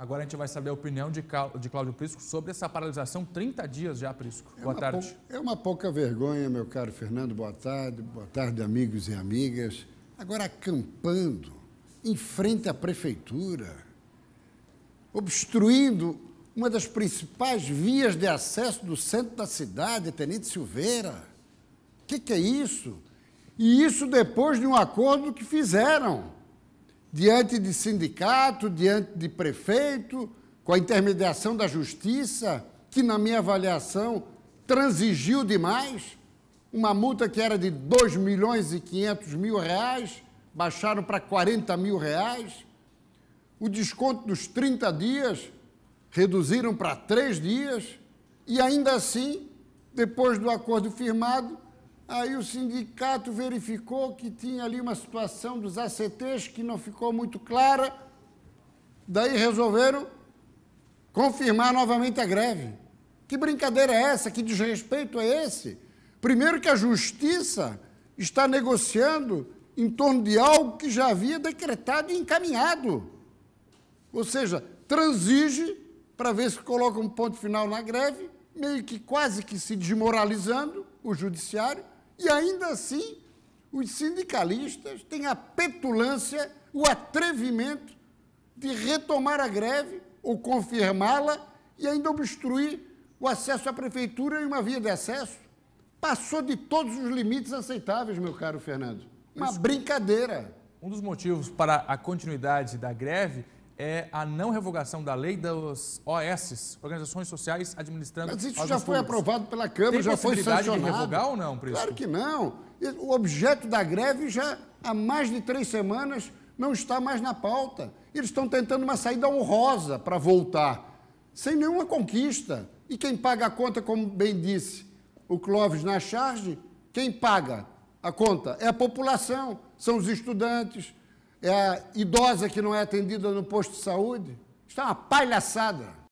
Agora a gente vai saber a opinião de, Cláudio Prisco sobre essa paralisação, 30 dias já, Prisco. É boa tarde. é uma pouca vergonha, meu caro Fernando. Boa tarde. Boa tarde, amigos e amigas. Agora acampando em frente à prefeitura, obstruindo uma das principais vias de acesso do centro da cidade, Tenente Silveira. O que, que é isso? E isso depois de um acordo que fizeram diante de sindicato, diante de prefeito, com a intermediação da justiça, que, na minha avaliação, transigiu demais. Uma multa que era de 2 milhões e 500 mil reais, baixaram para 40 mil reais. O desconto dos 30 dias reduziram para 3 dias. E ainda assim, depois do acordo firmado, Aí o sindicato verificou que tinha ali uma situação dos ACTs que não ficou muito clara, daí resolveram confirmar novamente a greve. Que brincadeira é essa? Que desrespeito é esse? Primeiro que a justiça está negociando em torno de algo que já havia decretado e encaminhado. Ou seja, transige para ver se coloca um ponto final na greve, meio que quase que se desmoralizando o judiciário, e ainda assim, os sindicalistas têm a petulância, o atrevimento de retomar a greve ou confirmá-la e ainda obstruir o acesso à prefeitura em uma via de acesso. Passou de todos os limites aceitáveis, meu caro Fernando. Uma brincadeira. Um dos motivos para a continuidade da greve é a não revogação da lei das OS, Organizações Sociais Administrando Mas isso já foi públicos. aprovado pela Câmara, Tem já foi sancionado. De revogar ou não, Prisco? Claro que não. O objeto da greve já há mais de três semanas não está mais na pauta. Eles estão tentando uma saída honrosa para voltar, sem nenhuma conquista. E quem paga a conta, como bem disse o Clóvis na charge, quem paga a conta é a população, são os estudantes, é, idosa que não é atendida no posto de saúde. Isso é uma palhaçada.